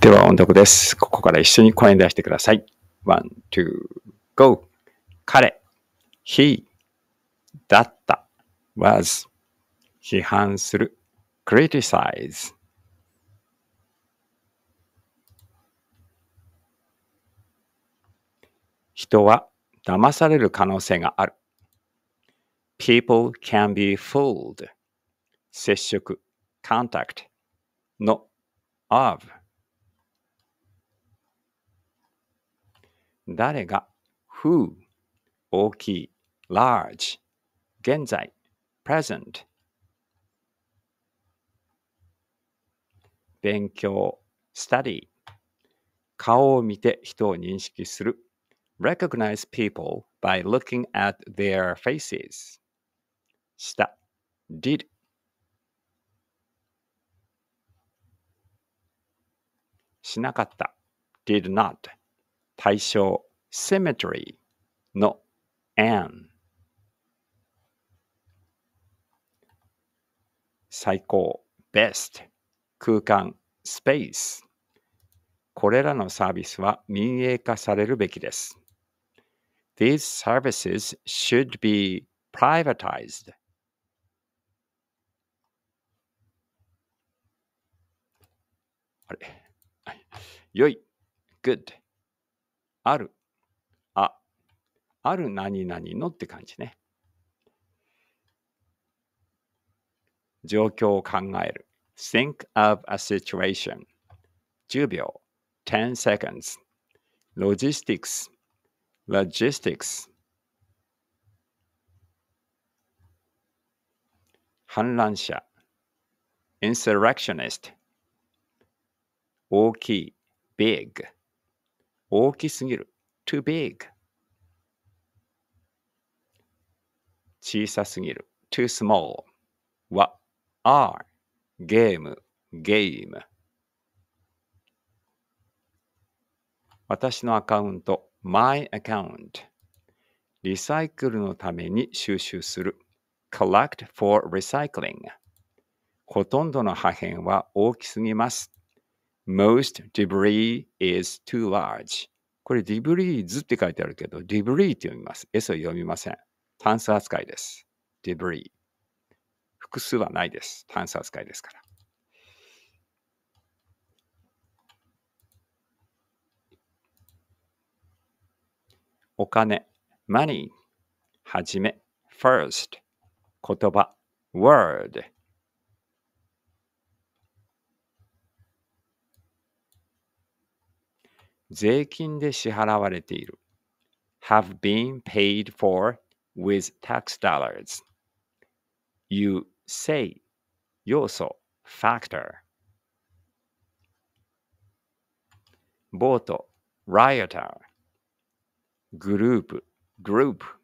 では音読です。ここから一緒に声に出してください。one, t ゴ o go. 彼、he, だった、was, 批判する、criticize. 人は騙される可能性がある。People can be fooled. 接触 contact の of 誰が who 大きい large 現在 present 勉強 study 顔を見て人を認識する recognize people by looking at their faces した did しなかった did not 対象 c e m e t r y の an 最高 best 空間 space これらのサービスは民営化されるべきです。These services should be privatized. あれ。良い。good。ある、あ、ある何々のって感じね。状況を考える。Think of a situation. 10秒。10 seconds. Logistics. Logistics. 反乱者。Insurrectionist. 大きい。Big. 大きすぎる。too big 小さすぎる。too small は are ゲームゲーム私のアカウント my account リサイクルのために収集する collect for recycling ほとんどの破片は大きすぎます most debris is too large. これ debris って書いてあるけど、debris って読みます。S を読みません。炭素扱いです。debris。複数はないです。炭素扱いですから。お金、money、はじめ、first、言葉、word、税金で支払われている have been paid for with tax dollars. You say 要素 factor ボート rioter グループ group